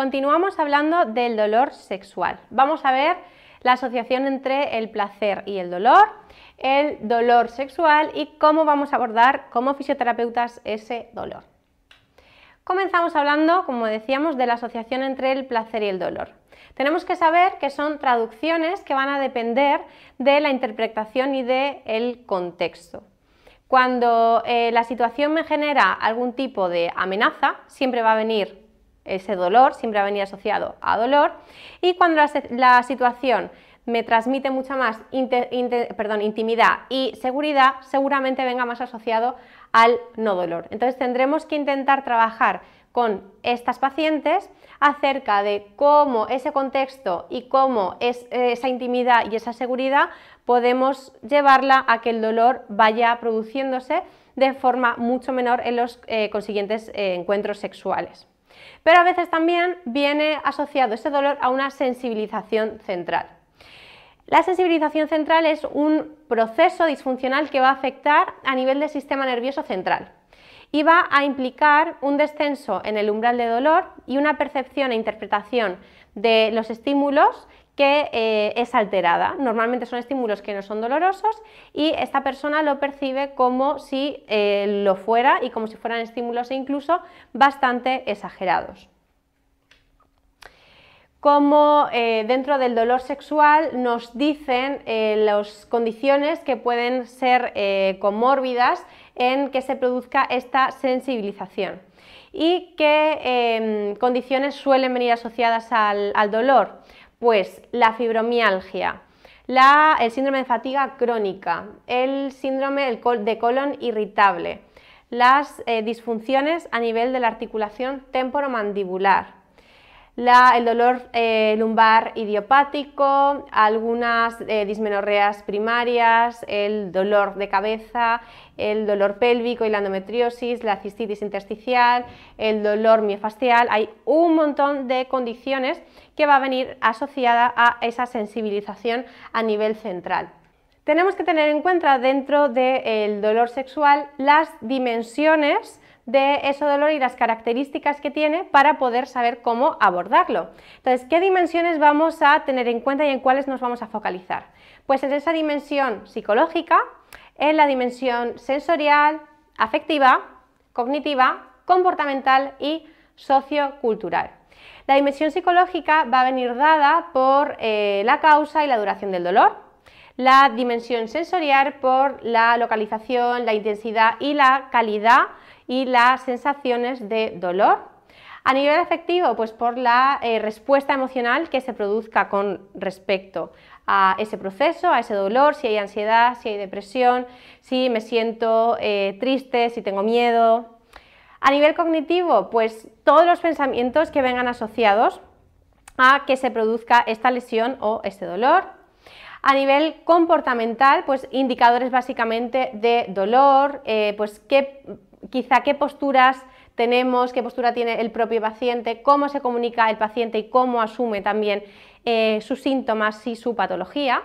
Continuamos hablando del dolor sexual. Vamos a ver la asociación entre el placer y el dolor, el dolor sexual y cómo vamos a abordar como fisioterapeutas ese dolor. Comenzamos hablando, como decíamos, de la asociación entre el placer y el dolor. Tenemos que saber que son traducciones que van a depender de la interpretación y del el contexto. Cuando eh, la situación me genera algún tipo de amenaza, siempre va a venir ese dolor siempre ha venido asociado a dolor y cuando la, situación me transmite mucha más intimidad y seguridad, seguramente venga más asociado al no dolor. Entonces tendremos que intentar trabajar con estas pacientes acerca de cómo ese contexto y cómo esa intimidad y esa seguridad podemos llevarla a que el dolor vaya produciéndose de forma mucho menor en los eh, consiguientes eh, encuentros sexuales. Pero a veces también viene asociado ese dolor a una sensibilización central. La sensibilización central es un proceso disfuncional que va a afectar a nivel del sistema nervioso central y va a implicar un descenso en el umbral de dolor y una percepción e interpretación de los estímulos que eh, es alterada. Normalmente son estímulos que no son dolorosos y esta persona lo percibe como si eh, lo fuera y como si fueran estímulos e incluso bastante exagerados. Como eh, dentro del dolor sexual nos dicen las condiciones que pueden ser comórbidas en que se produzca esta sensibilización y qué em, condiciones suelen venir asociadas al dolor pues la fibromialgia, el síndrome de fatiga crónica, el síndrome de colon irritable, las eh, disfunciones a nivel de la articulación temporomandibular, el dolor eh, lumbar idiopático, algunas eh, dismenorreas primarias, el dolor de cabeza, el dolor pélvico y la endometriosis, la cistitis intersticial, el dolor miofascial. Hay un montón de condiciones que va a venir asociada a esa sensibilización a nivel central. Tenemos que tener en cuenta dentro del dolor sexual las dimensiones de ese dolor y las características que tiene para poder saber cómo abordarlo. Entonces, ¿qué dimensiones vamos a tener en cuenta y en cuáles nos vamos a focalizar? Pues en esa dimensión psicológica, en la dimensión sensorial, afectiva, cognitiva, comportamental y sociocultural. La dimensión psicológica va a venir dada por eh, la causa y la duración del dolor, la dimensión sensorial por la localización, la intensidad y la calidad y las sensaciones de dolor. A nivel afectivo, pues por la eh, respuesta emocional que se produzca con respecto a ese proceso, a ese dolor, si hay ansiedad, si hay depresión, si me siento eh, triste, si tengo miedo. A nivel cognitivo, pues todos los pensamientos que vengan asociados a que se produzca esta lesión o este dolor. A nivel comportamental, pues indicadores básicamente de dolor, eh, pues qué quizá qué posturas tenemos, qué postura tiene el propio paciente, cómo se comunica el paciente y cómo asume también eh, sus síntomas y su patología.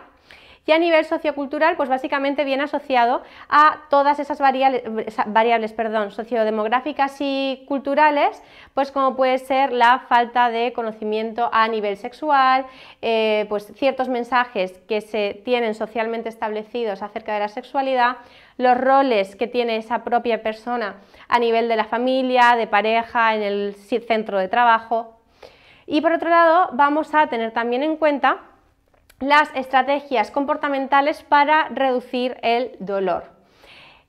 Y a nivel sociocultural, pues básicamente viene asociado a todas esas variables, variables perdón, sociodemográficas y culturales, pues como puede ser la falta de conocimiento a nivel sexual, eh, pues ciertos mensajes que se tienen socialmente establecidos acerca de la sexualidad, los roles que tiene esa propia persona a nivel de la familia, de pareja, en el centro de trabajo. Y por otro lado, vamos a tener también en cuenta las estrategias comportamentales para reducir el dolor.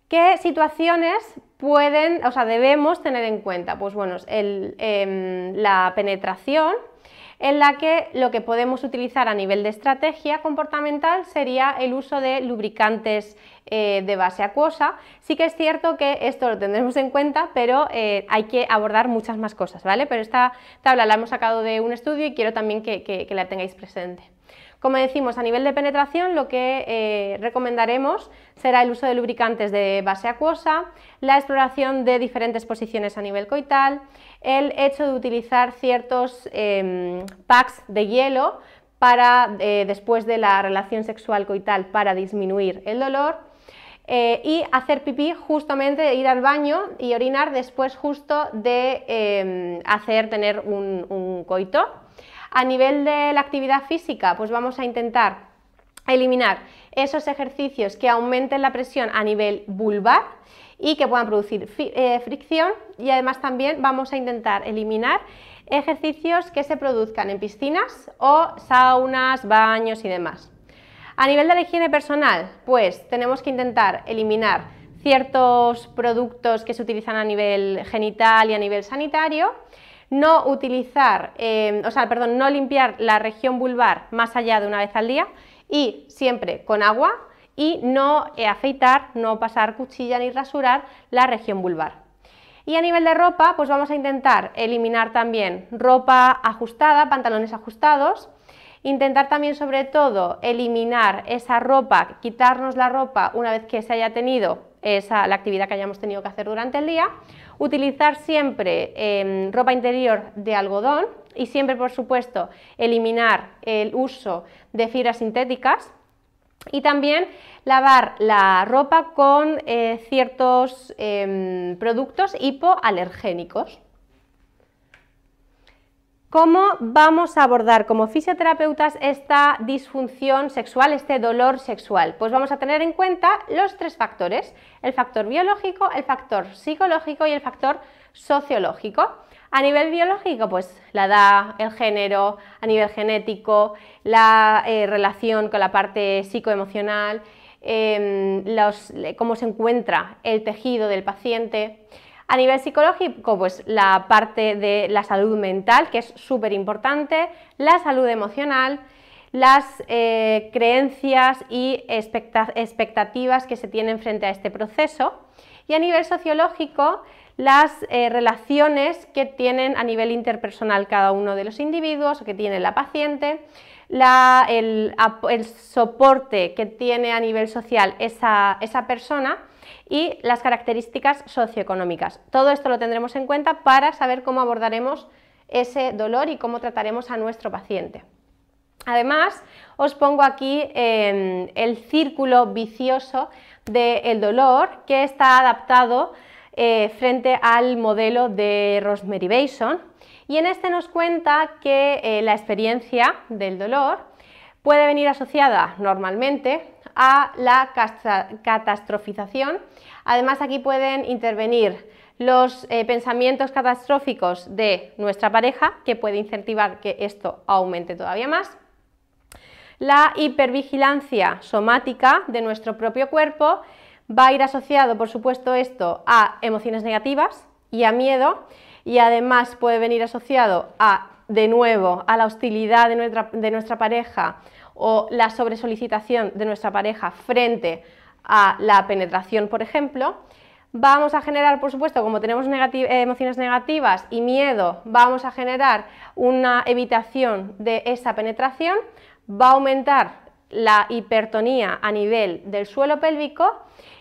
¿Qué situaciones pueden, o sea, debemos tener en cuenta? Pues bueno, em, la penetración, en la que lo que podemos utilizar a nivel de estrategia comportamental sería el uso de lubricantes eh, de base acuosa. Sí que es cierto que esto lo tendremos en cuenta, pero eh, hay que abordar muchas más cosas, ¿vale? Pero esta tabla la hemos sacado de un estudio y quiero también que la tengáis presente. Como decimos, a nivel de penetración lo que eh, recomendaremos será el uso de lubricantes de base acuosa, la exploración de diferentes posiciones a nivel coital, el hecho de utilizar ciertos em, packs de hielo para, eh, después de la relación sexual coital para disminuir el dolor, eh, y hacer pipí justamente, ir al baño y orinar después justo de em, hacer, tener un coito. A nivel de la actividad física, pues vamos a intentar eliminar esos ejercicios que aumenten la presión a nivel vulvar y que puedan producir eh, fricción y además también vamos a intentar eliminar ejercicios que se produzcan en piscinas o saunas, baños y demás. A nivel de la higiene personal, pues tenemos que intentar eliminar ciertos productos que se utilizan a nivel genital y a nivel sanitario no utilizar, eh, o sea, perdón, no limpiar la región vulvar más allá de una vez al día y siempre con agua y no eh, afeitar, no pasar cuchilla ni rasurar la región vulvar. Y a nivel de ropa, pues vamos a intentar eliminar también ropa ajustada, pantalones ajustados, Intentar también sobre todo eliminar esa ropa, quitarnos la ropa una vez que se haya tenido esa, la actividad que hayamos tenido que hacer durante el día. Utilizar siempre em, ropa interior de algodón y siempre, por supuesto, eliminar el uso de fibras sintéticas. Y también lavar la ropa con eh, ciertos em, productos hipoalergénicos. ¿Cómo vamos a abordar como fisioterapeutas esta disfunción sexual, este dolor sexual? Pues vamos a tener en cuenta los tres factores, el factor biológico, el factor psicológico y el factor sociológico. A nivel biológico, pues la edad, el género, a nivel genético, la eh, relación con la parte psicoemocional, em, cómo se encuentra el tejido del paciente. A nivel psicológico, pues la parte de la salud mental, que es súper importante, la salud emocional, las eh, creencias y expectativas que se tienen frente a este proceso. Y a nivel sociológico, las eh, relaciones que tienen a nivel interpersonal cada uno de los individuos o que tiene la paciente, el, soporte que tiene a nivel social esa persona y las características socioeconómicas. Todo esto lo tendremos en cuenta para saber cómo abordaremos ese dolor y cómo trataremos a nuestro paciente. Además, os pongo aquí em, el círculo vicioso del dolor que está adaptado eh, frente al modelo de Rosemary Bason. Y en este nos cuenta que eh, la experiencia del dolor puede venir asociada normalmente a la catastrofización. Además, aquí pueden intervenir los eh, pensamientos catastróficos de nuestra pareja, que puede incentivar que esto aumente todavía más. La hipervigilancia somática de nuestro propio cuerpo va a ir asociado, por supuesto, esto a emociones negativas y a miedo, y además puede venir asociado a de nuevo a la hostilidad de nuestra, pareja o la sobresolicitación de nuestra pareja frente a la penetración, por ejemplo, vamos a generar, por supuesto, como tenemos eh, emociones negativas y miedo, vamos a generar una evitación de esa penetración, va a aumentar la hipertonía a nivel del suelo pélvico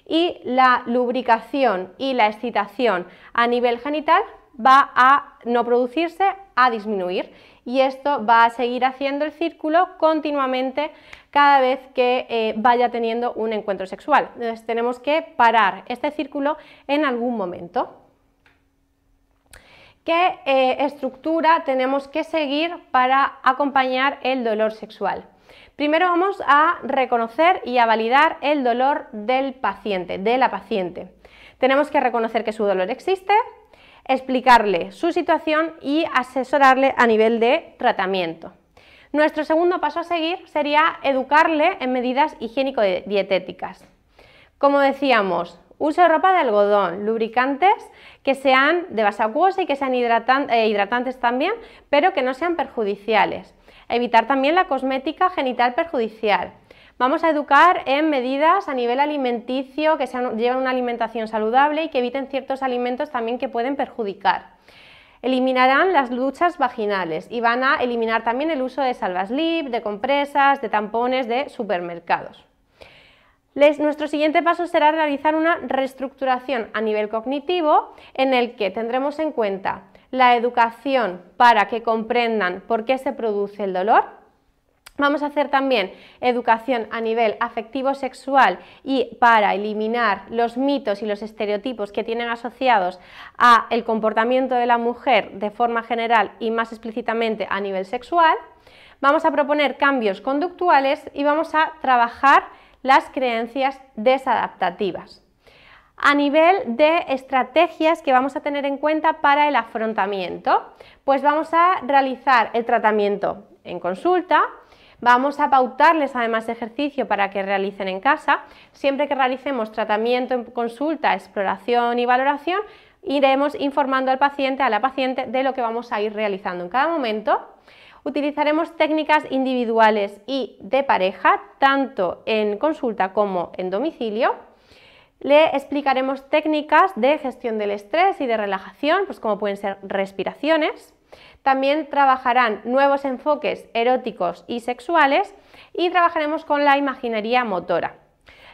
y la lubricación y la excitación a nivel genital va a no producirse a disminuir y esto va a seguir haciendo el círculo continuamente cada vez que eh, vaya teniendo un encuentro sexual. Entonces tenemos que parar este círculo en algún momento. ¿Qué eh, estructura tenemos que seguir para acompañar el dolor sexual? Primero vamos a reconocer y a validar el dolor del paciente, de la paciente. Tenemos que reconocer que su dolor existe, explicarle su situación y asesorarle a nivel de tratamiento. Nuestro segundo paso a seguir sería educarle en medidas higiénico-dietéticas. Como decíamos, uso ropa de algodón, lubricantes que sean de base acuosa y que sean eh, hidratantes también, pero que no sean perjudiciales. Evitar también la cosmética genital perjudicial Vamos a educar en medidas a nivel alimenticio que sean, lleven una alimentación saludable y que eviten ciertos alimentos también que pueden perjudicar. Eliminarán las luchas vaginales y van a eliminar también el uso de salvaslip, de compresas, de tampones de supermercados. nuestro siguiente paso será realizar una reestructuración a nivel cognitivo en el que tendremos en cuenta la educación para que comprendan por qué se produce el dolor, Vamos a hacer también educación a nivel afectivo sexual y para eliminar los mitos y los estereotipos que tienen asociados a el comportamiento de la mujer de forma general y más explícitamente a nivel sexual. Vamos a proponer cambios conductuales y vamos a trabajar las creencias desadaptativas. A nivel de estrategias que vamos a tener en cuenta para el afrontamiento, pues vamos a realizar el tratamiento en consulta, Vamos a pautarles además ejercicio para que realicen en casa. Siempre que realicemos tratamiento en consulta, exploración y valoración, iremos informando al paciente, a la paciente, de lo que vamos a ir realizando en cada momento. Utilizaremos técnicas individuales y de pareja, tanto en consulta como en domicilio. Le explicaremos técnicas de gestión del estrés y de relajación, pues como pueden ser respiraciones. También trabajarán nuevos enfoques eróticos y sexuales y trabajaremos con la imaginería motora.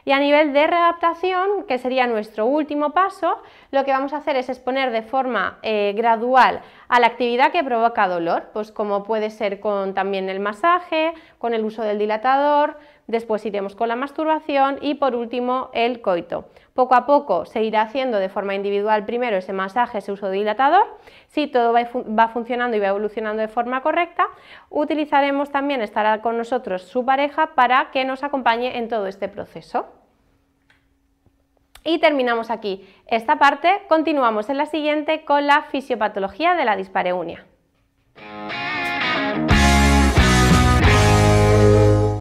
Y a nivel de readaptación, que sería nuestro último paso, lo que vamos a hacer es exponer de forma eh, gradual a la actividad que provoca dolor, pues como puede ser con también el masaje, con el uso del dilatador, después iremos con la masturbación y por último el coito. Poco a poco se irá haciendo de forma individual primero ese masaje, ese uso dilatador. Si todo va, va funcionando y va evolucionando de forma correcta, utilizaremos también, estará con nosotros su pareja para que nos acompañe en todo este proceso. Y terminamos aquí esta parte, continuamos en la siguiente con la fisiopatología de la dispareunia.